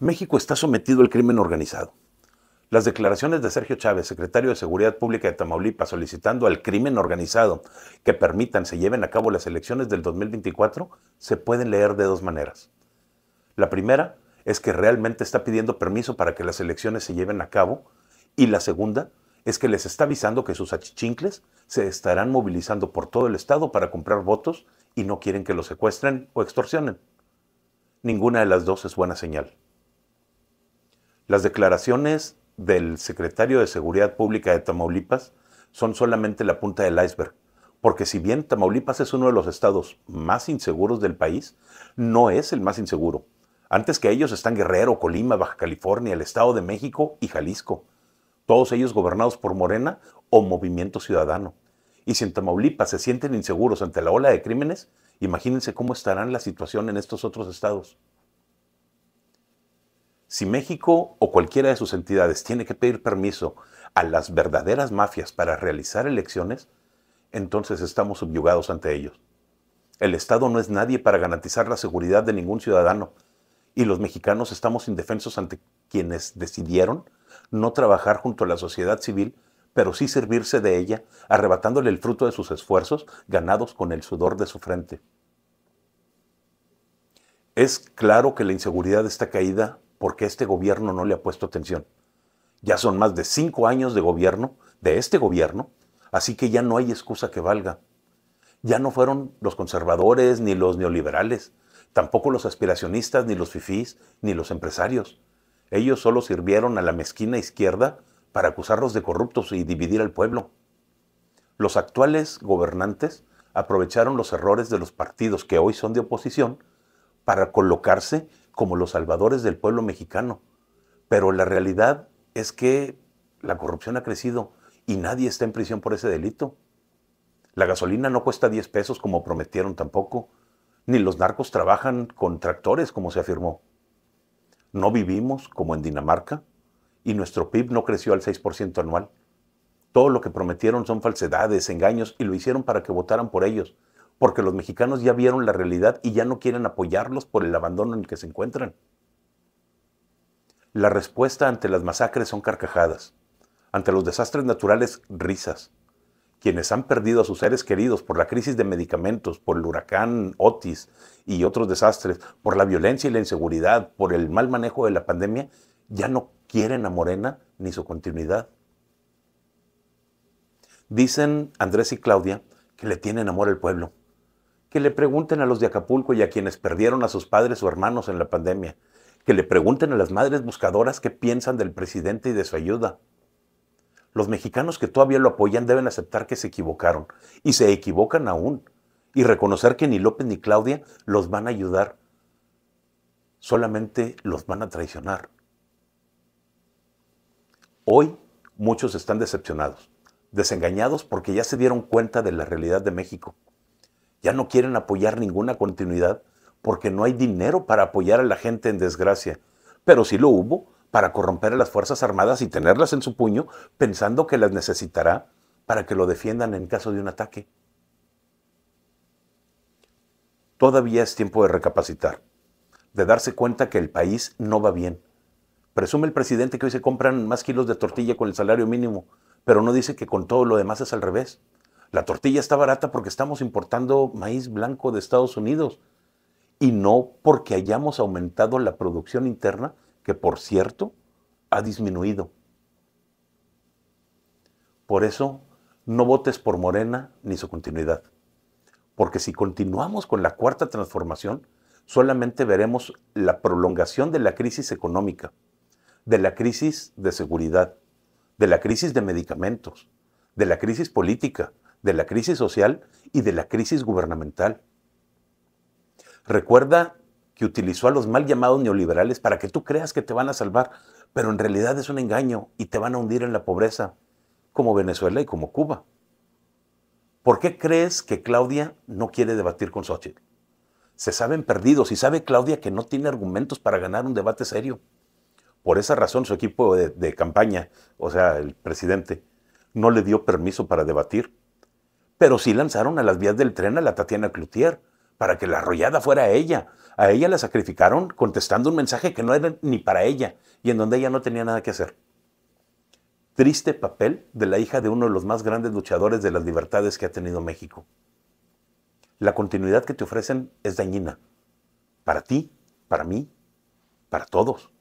México está sometido al crimen organizado. Las declaraciones de Sergio Chávez, secretario de Seguridad Pública de Tamaulipas, solicitando al crimen organizado que permitan se lleven a cabo las elecciones del 2024, se pueden leer de dos maneras. La primera es que realmente está pidiendo permiso para que las elecciones se lleven a cabo y la segunda es que les está avisando que sus achichincles se estarán movilizando por todo el estado para comprar votos y no quieren que los secuestren o extorsionen. Ninguna de las dos es buena señal. Las declaraciones del secretario de Seguridad Pública de Tamaulipas son solamente la punta del iceberg, porque si bien Tamaulipas es uno de los estados más inseguros del país, no es el más inseguro. Antes que ellos están Guerrero, Colima, Baja California, el Estado de México y Jalisco, todos ellos gobernados por Morena o Movimiento Ciudadano. Y si en Tamaulipas se sienten inseguros ante la ola de crímenes, imagínense cómo estarán la situación en estos otros estados. Si México o cualquiera de sus entidades tiene que pedir permiso a las verdaderas mafias para realizar elecciones, entonces estamos subyugados ante ellos. El Estado no es nadie para garantizar la seguridad de ningún ciudadano y los mexicanos estamos indefensos ante quienes decidieron no trabajar junto a la sociedad civil, pero sí servirse de ella, arrebatándole el fruto de sus esfuerzos ganados con el sudor de su frente. Es claro que la inseguridad está caída porque este gobierno no le ha puesto atención. Ya son más de cinco años de gobierno, de este gobierno, así que ya no hay excusa que valga. Ya no fueron los conservadores ni los neoliberales, tampoco los aspiracionistas, ni los fifís, ni los empresarios. Ellos solo sirvieron a la mezquina izquierda para acusarlos de corruptos y dividir al pueblo. Los actuales gobernantes aprovecharon los errores de los partidos que hoy son de oposición para colocarse como los salvadores del pueblo mexicano. Pero la realidad es que la corrupción ha crecido y nadie está en prisión por ese delito. La gasolina no cuesta 10 pesos como prometieron tampoco, ni los narcos trabajan con tractores como se afirmó. No vivimos como en Dinamarca y nuestro PIB no creció al 6% anual. Todo lo que prometieron son falsedades, engaños y lo hicieron para que votaran por ellos porque los mexicanos ya vieron la realidad y ya no quieren apoyarlos por el abandono en el que se encuentran. La respuesta ante las masacres son carcajadas, ante los desastres naturales risas. Quienes han perdido a sus seres queridos por la crisis de medicamentos, por el huracán Otis y otros desastres, por la violencia y la inseguridad, por el mal manejo de la pandemia, ya no quieren a Morena ni su continuidad. Dicen Andrés y Claudia que le tienen amor al pueblo. Que le pregunten a los de Acapulco y a quienes perdieron a sus padres o hermanos en la pandemia. Que le pregunten a las madres buscadoras qué piensan del presidente y de su ayuda. Los mexicanos que todavía lo apoyan deben aceptar que se equivocaron y se equivocan aún y reconocer que ni López ni Claudia los van a ayudar, solamente los van a traicionar. Hoy muchos están decepcionados, desengañados porque ya se dieron cuenta de la realidad de México ya no quieren apoyar ninguna continuidad porque no hay dinero para apoyar a la gente en desgracia. Pero sí lo hubo para corromper a las Fuerzas Armadas y tenerlas en su puño pensando que las necesitará para que lo defiendan en caso de un ataque. Todavía es tiempo de recapacitar, de darse cuenta que el país no va bien. Presume el presidente que hoy se compran más kilos de tortilla con el salario mínimo, pero no dice que con todo lo demás es al revés. La tortilla está barata porque estamos importando maíz blanco de Estados Unidos y no porque hayamos aumentado la producción interna, que por cierto ha disminuido. Por eso, no votes por Morena ni su continuidad. Porque si continuamos con la cuarta transformación, solamente veremos la prolongación de la crisis económica, de la crisis de seguridad, de la crisis de medicamentos, de la crisis política, de la crisis social y de la crisis gubernamental. Recuerda que utilizó a los mal llamados neoliberales para que tú creas que te van a salvar, pero en realidad es un engaño y te van a hundir en la pobreza, como Venezuela y como Cuba. ¿Por qué crees que Claudia no quiere debatir con Sochi? Se saben perdidos y sabe Claudia que no tiene argumentos para ganar un debate serio. Por esa razón su equipo de campaña, o sea, el presidente, no le dio permiso para debatir pero sí lanzaron a las vías del tren a la Tatiana Cloutier para que la arrollada fuera ella. A ella la sacrificaron contestando un mensaje que no era ni para ella y en donde ella no tenía nada que hacer. Triste papel de la hija de uno de los más grandes luchadores de las libertades que ha tenido México. La continuidad que te ofrecen es dañina. Para ti, para mí, para todos.